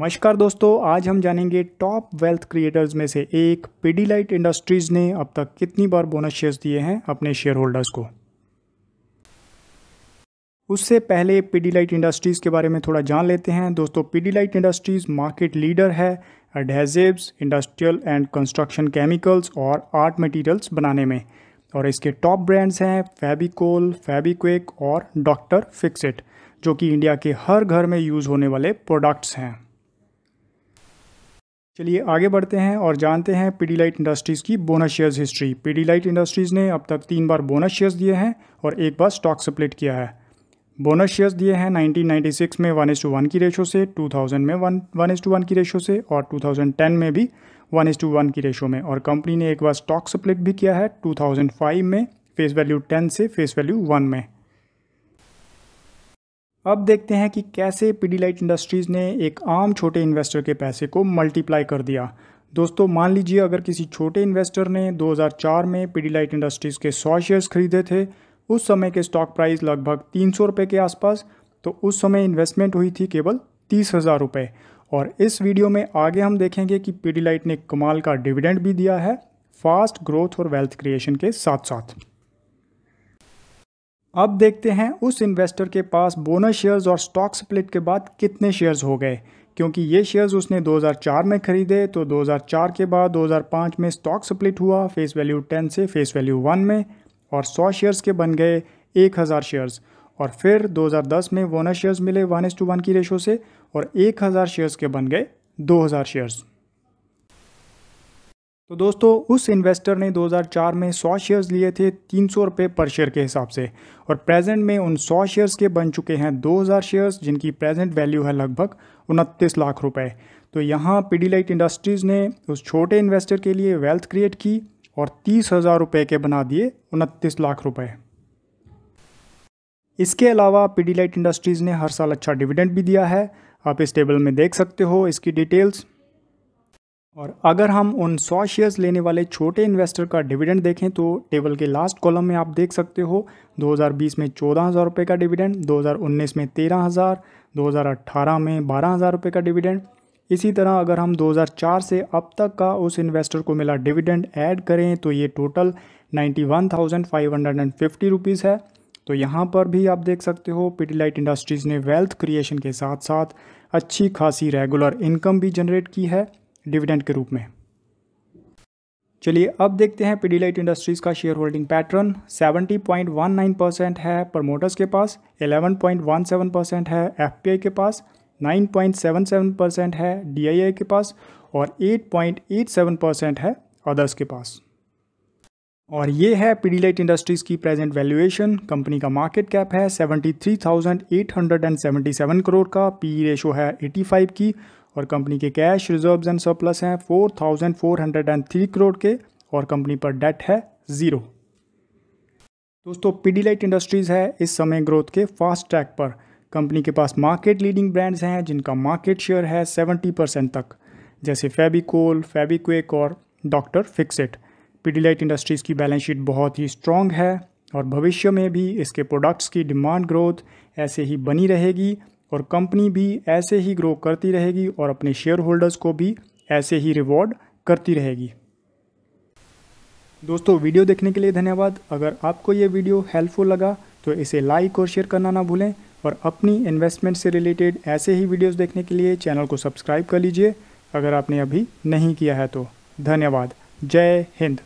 नमस्कार दोस्तों आज हम जानेंगे टॉप वेल्थ क्रिएटर्स में से एक पीडीलाइट इंडस्ट्रीज़ ने अब तक कितनी बार बोनस शेयर्स दिए हैं अपने शेयर होल्डर्स को उससे पहले पीडीलाइट इंडस्ट्रीज़ के बारे में थोड़ा जान लेते हैं दोस्तों पीडीलाइट इंडस्ट्रीज़ मार्केट लीडर है adhesives industrial and construction chemicals और आर्ट मटीरियल्स बनाने में और इसके टॉप ब्रांड्स हैं फैबिकोल फैबिक्विक और डॉक्टर फिक्सिट जो कि इंडिया के हर घर में यूज़ होने वाले प्रोडक्ट्स हैं चलिए आगे बढ़ते हैं और जानते हैं पीडीलाइट इंडस्ट्रीज़ की bonus shares history Pidilite industries ने अब तक तीन बार बोनस शेयर्स दिए हैं और एक बार स्टॉक स्प्लिट किया है बोनस शेयर्स दिए हैं 1996 में वन एस टू वन की रेशो से 2000 में one one is to one की रेशो से और 2010 में भी वन एस टू वन की रेशो में और कंपनी ने एक बार स्टॉक स्प्लिट भी किया है 2005 में फेस वैल्यू 10 से फेस वैल्यू 1 में अब देखते हैं कि कैसे पीडीलाइट इंडस्ट्रीज़ ने एक आम छोटे इन्वेस्टर के पैसे को मल्टीप्लाई कर दिया दोस्तों मान लीजिए अगर किसी छोटे इन्वेस्टर ने 2004 में पीडीलाइट इंडस्ट्रीज़ के सौ शेयर्स खरीदे थे उस समय के स्टॉक प्राइस लगभग तीन सौ रुपये के आसपास तो उस समय इन्वेस्टमेंट हुई थी केवल तीस हज़ार रुपये और इस वीडियो में आगे हम देखेंगे कि पीडीलाइट ने कमाल का डिविडेंड भी दिया है फास्ट ग्रोथ और वेल्थ क्रिएशन के साथ साथ अब देखते हैं उस इन्वेस्टर के पास बोनस शेयर्स और स्टॉक स्प्लिट के बाद कितने शेयर्स हो गए क्योंकि ये शेयर्स उसने 2004 में खरीदे तो 2004 के बाद 2005 में स्टॉक स्प्लिट हुआ फेस वैल्यू 10 से फेस वैल्यू 1 में और 100 शेयर्स के बन गए 1000 शेयर्स और फिर 2010 में बोनस शेयर्स मिले वन एस टू वन की रेशो से और 1000 शेयर्स के बन गए 2000 शेयर्स तो दोस्तों उस इन्वेस्टर ने 2004 में 100 शेयर्स लिए थे तीन सौ रुपये पर शेयर के हिसाब से और प्रेजेंट में उन 100 शेयर्स के बन चुके हैं 2000 शेयर्स जिनकी प्रेजेंट वैल्यू है लगभग उनतीस लाख रुपए तो यहाँ पीडीलाइट इंडस्ट्रीज़ ने उस छोटे इन्वेस्टर के लिए वेल्थ क्रिएट की और तीस हज़ार रुपये के बना दिए उनतीस लाख रुपये इसके अलावा पीडीलाइट इंडस्ट्रीज़ ने हर साल अच्छा डिविडेंड भी दिया है आप इस टेबल में देख सकते हो इसकी डिटेल्स और अगर हम उन सौ शेयर्स लेने वाले छोटे इन्वेस्टर का डिविडेंड देखें तो टेबल के लास्ट कॉलम में आप देख सकते हो 2020 में चौदह हज़ार रुपये का डिविडेंड 2019 में तेरह हज़ार 2018 में बारह हज़ार रुपये का डिविडेंड इसी तरह अगर हम 2004 से अब तक का उस इन्वेस्टर को मिला डिविडेंड ऐड करें तो ये total ninety one thousand five hundred and fifty rupees है तो यहाँ पर भी आप देख सकते हो पिटीलाइट इंडस्ट्रीज़ ने वेल्थ क्रिएशन के साथ साथ अच्छी खासी रेगुलर इनकम भी जनरेट की है डिविडेंड के रूप में चलिए अब देखते हैं पीडीलाइट इंडस्ट्रीज़ का शेयर होल्डिंग पैटर्न 70.19 परसेंट है प्रमोटर्स के पास 11.17 परसेंट है एफपीआई के पास 9.77 परसेंट है डीआईआई के पास और 8.87 परसेंट है अदर्स के पास और ये है पीडीलाइट इंडस्ट्रीज़ की प्रेजेंट वैल्यूएशन कंपनी का मार्केट कैप है 73,877 करोड़ का पी रेशो e है 85 की और कंपनी के कैश रिजर्व एंड सरप्लस हैं four four thousand hundred and three crore के और कंपनी पर डेट है ज़ीरो दोस्तों पीडीलाइट इंडस्ट्रीज़ है इस समय ग्रोथ के फास्ट ट्रैक पर कंपनी के पास मार्केट लीडिंग ब्रांड्स हैं जिनका मार्केट शेयर है सेवेंटी परसेंट तक जैसे फेबिकोल फेबिक्विक और डॉक्टर फिक्सिट पीडीलाइट इंडस्ट्रीज़ की बैलेंस शीट बहुत ही स्ट्रॉन्ग है और भविष्य में भी इसके प्रोडक्ट्स की डिमांड ग्रोथ ऐसे ही बनी रहेगी और कंपनी भी ऐसे ही ग्रो करती रहेगी और अपने शेयर होल्डर्स को भी ऐसे ही रिवॉर्ड करती रहेगी दोस्तों वीडियो देखने के लिए धन्यवाद अगर आपको ये वीडियो हेल्पफुल लगा तो इसे लाइक और शेयर करना ना भूलें और अपनी इन्वेस्टमेंट से रिलेटेड ऐसे ही वीडियोस देखने के लिए चैनल को सब्सक्राइब कर लीजिए अगर आपने अभी नहीं किया है तो धन्यवाद जय हिंद